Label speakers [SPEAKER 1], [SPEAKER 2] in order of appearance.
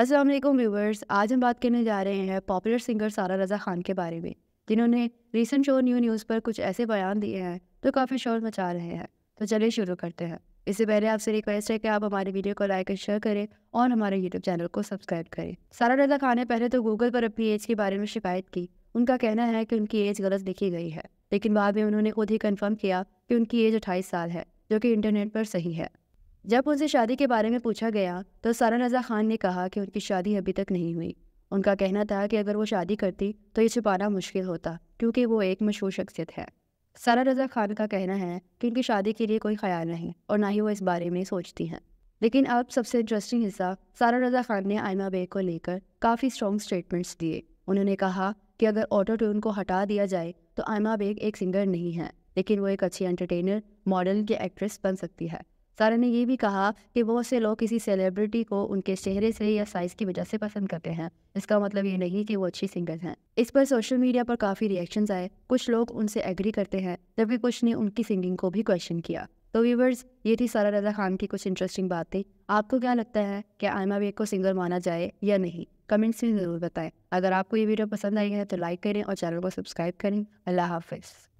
[SPEAKER 1] अस्सलाम वालेकुम व्यूवर्स आज हम बात करने जा रहे हैं पॉपुलर सिंगर सारा रज़ा ख़ान के बारे में जिन्होंने रिसेंट शो न्यू न्यूज़ पर कुछ ऐसे बयान दिए हैं तो काफ़ी शोर मचा रहे हैं तो चलिए शुरू करते हैं इससे पहले आपसे रिक्वेस्ट है कि आप हमारे वीडियो को लाइक एंड शेयर करें और हमारे यूट्यूब चैनल को सब्सक्राइब करें सारा रजा खान ने पहले तो गूगल पर अपनी एज के बारे में शिकायत की उनका कहना है कि उनकी एज गलत लिखी गई है लेकिन बाद में उन्होंने खुद ही कन्फर्म किया कि उनकी एज अट्ठाईस साल है जो कि इंटरनेट पर सही है जब उनसे शादी के बारे में पूछा गया तो सारा रजा खान ने कहा कि उनकी शादी अभी तक नहीं हुई उनका कहना था कि अगर वो शादी करती तो ये छुपाना मुश्किल होता क्योंकि वो एक मशहूर शख्सियत है सारा रजा खान का कहना है कि उनकी शादी के लिए कोई ख्याल नहीं और ना ही वो इस बारे में सोचती हैं लेकिन अब सबसे इंटरेस्टिंग हिस्सा सारा रजा खान ने आयमा बेग को लेकर काफ़ी स्ट्रॉन्ग स्टेटमेंट्स दिए उन्होंने कहा कि अगर ऑटो ट्यून को हटा दिया जाए तो आयमा बेग एक सिंगर नहीं है लेकिन वो एक अच्छी एंटरटेनर मॉडल की एक्ट्रेस बन सकती है सारा ने यह भी कहा कि बहुत से लोग किसी सेलिब्रिटी को उनके चेहरे से या साइज़ की वजह से पसंद करते हैं इसका मतलब ये नहीं कि वो अच्छी सिंगर हैं इस पर सोशल मीडिया पर काफ़ी रिएक्शंस आए कुछ लोग उनसे एग्री करते हैं जबकि कुछ ने उनकी सिंगिंग को भी क्वेश्चन किया तो व्यूवर्स ये थी सारा रजा खान की कुछ इंटरेस्टिंग बातें आपको क्या लगता है कि आयमा बेग को सिंगर माना जाए या नहीं कमेंट्स में ज़रूर बताएं अगर आपको ये वीडियो पसंद आई है तो लाइक करें और चैनल को सब्सक्राइब करें अल्लाह हाफिज़